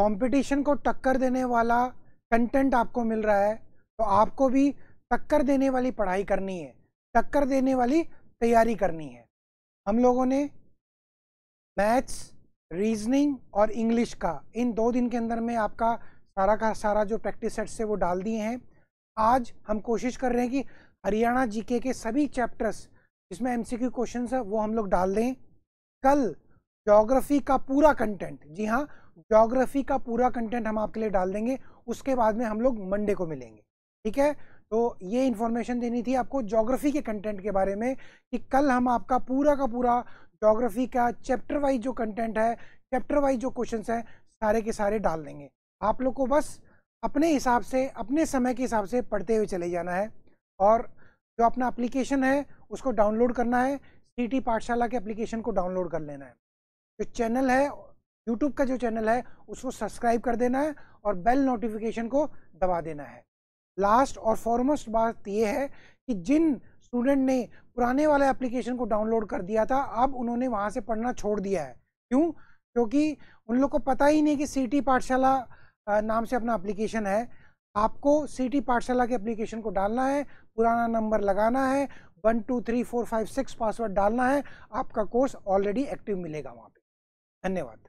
competition को टक्कर देने वाला कंटेंट आपको मिल रहा है तो आपको भी टक्कर देने वाली पढ़ाई करनी है टक्कर देने वाली तैयारी करनी है हम लोगों ने मैथ्स रीजनिंग और इंग्लिश का इन दो दिन के अंदर में आपका सारा का सारा जो प्रैक्टिस सेट्स है वो डाल दिए हैं आज हम कोशिश कर रहे हैं कि हरियाणा जीके के सभी चैप्टर्स जिसमें एमसीक्यू क्वेश्चंस है वो हम लोग डाल दें कल जोग्राफी का पूरा कंटेंट जी हाँ जोग्राफी का पूरा कंटेंट हम आपके लिए डाल देंगे उसके बाद में हम लोग मंडे को मिलेंगे ठीक है तो ये इन्फॉर्मेशन देनी थी आपको ज्योग्राफी के कंटेंट के बारे में कि कल हम आपका पूरा का पूरा जोग्राफी का चैप्टर वाइज जो कंटेंट है चैप्टर वाइज जो क्वेश्चन हैं सारे के सारे डाल देंगे आप लोग को बस अपने हिसाब से अपने समय के हिसाब से पढ़ते हुए चले जाना है और जो अपना एप्लीकेशन है उसको डाउनलोड करना है सी पाठशाला के एप्लीकेशन को डाउनलोड कर लेना है जो चैनल है यूट्यूब का जो चैनल है उसको सब्सक्राइब कर देना है और बेल नोटिफिकेशन को दबा देना है लास्ट और फॉरमोस्ट बात यह है कि जिन स्टूडेंट ने पुराने वाले एप्लीकेशन को डाउनलोड कर दिया था अब उन्होंने वहाँ से पढ़ना छोड़ दिया है क्यों क्योंकि उन लोग को पता ही नहीं कि सिटी पाठशाला नाम से अपना एप्लीकेशन है आपको सिटी पाठशाला के एप्लीकेशन को डालना है पुराना नंबर लगाना है one two three four five six password डालना है आपका कोर्स ऑलरेडी एक्टिव मिलेगा वहाँ पे धन्यवाद